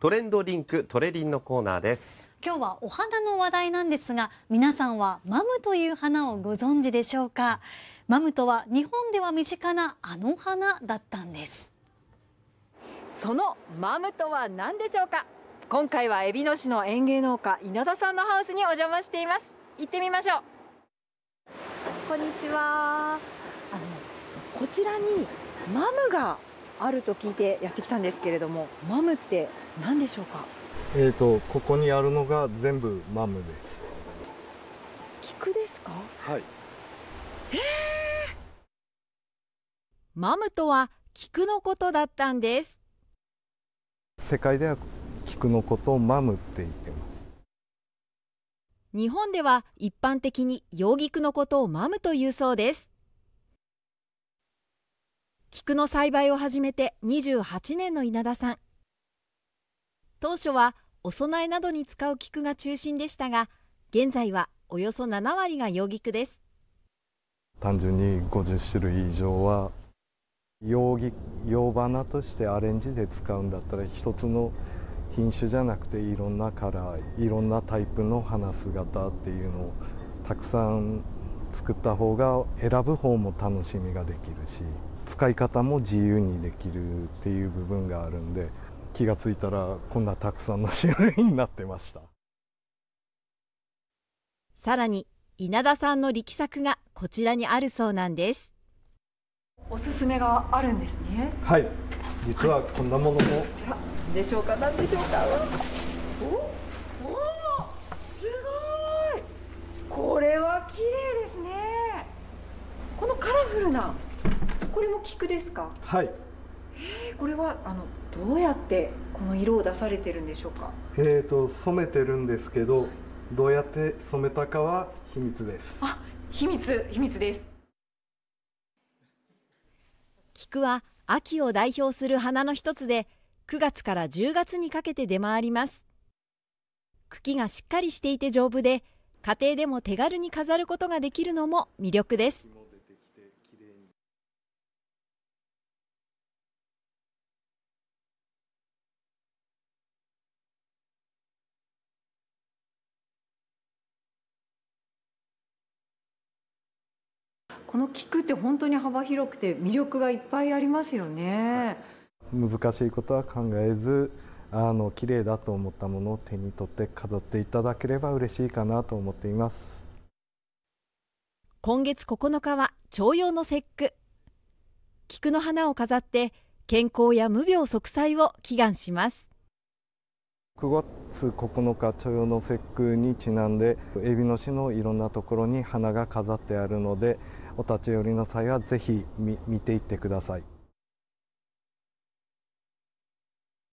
トレンドリンクトレリンのコーナーです今日はお花の話題なんですが皆さんはマムという花をご存知でしょうかマムとは日本では身近なあの花だったんですそのマムとは何でしょうか今回は海老野市の園芸農家稲田さんのハウスにお邪魔しています行ってみましょうこんにちはあのこちらにマムがあると聞いてやってきたんですけれどもマムって何でしょうかえっ、ー、とここにあるのが全部マムです菊ですかはいマムとは菊のことだったんです世界では菊のことをマムって言ってます日本では一般的に洋菊のことをマムというそうです菊の栽培を始めて28年の稲田さん当初はお供えなどに使う菊が中心でしたが現在はおよそ7割が洋菊です単純に50種類以上は洋洋花としてアレンジで使うんだったら一つの品種じゃなくていろんなカラーいろんなタイプの花姿っていうのをたくさん作った方が選ぶ方も楽しみができるし使い方も自由にできるっていう部分があるんで気が付いたらこんなたくさんの種類になってましたさらに稲田さんの力作がこちらにあるそうなんですおすすめがあるんですねはい実はこんなものも、はい、でしょうか何でしょうかおおすごいこれは綺麗ですねこのカラフルな菊ですかはいえこれはあのどうやってこの色を出されてるんでしょうかえーと染めてるんですけどどうやって染めたかは秘密ですあ秘密秘密です菊は秋を代表する花の一つで9月から10月にかけて出回ります茎がしっかりしていて丈夫で家庭でも手軽に飾ることができるのも魅力ですこの菊って本当に幅広くて魅力がいっぱいありますよね、はい、難しいことは考えずあの綺麗だと思ったものを手に取って飾っていただければ嬉しいかなと思っています今月9日は重陽の節句菊の花を飾って健康や無病息災を祈願します9月9日重陽の節句にちなんで海老の市のいろんなところに花が飾ってあるのでお立ち寄りの際はぜひ見ていってください。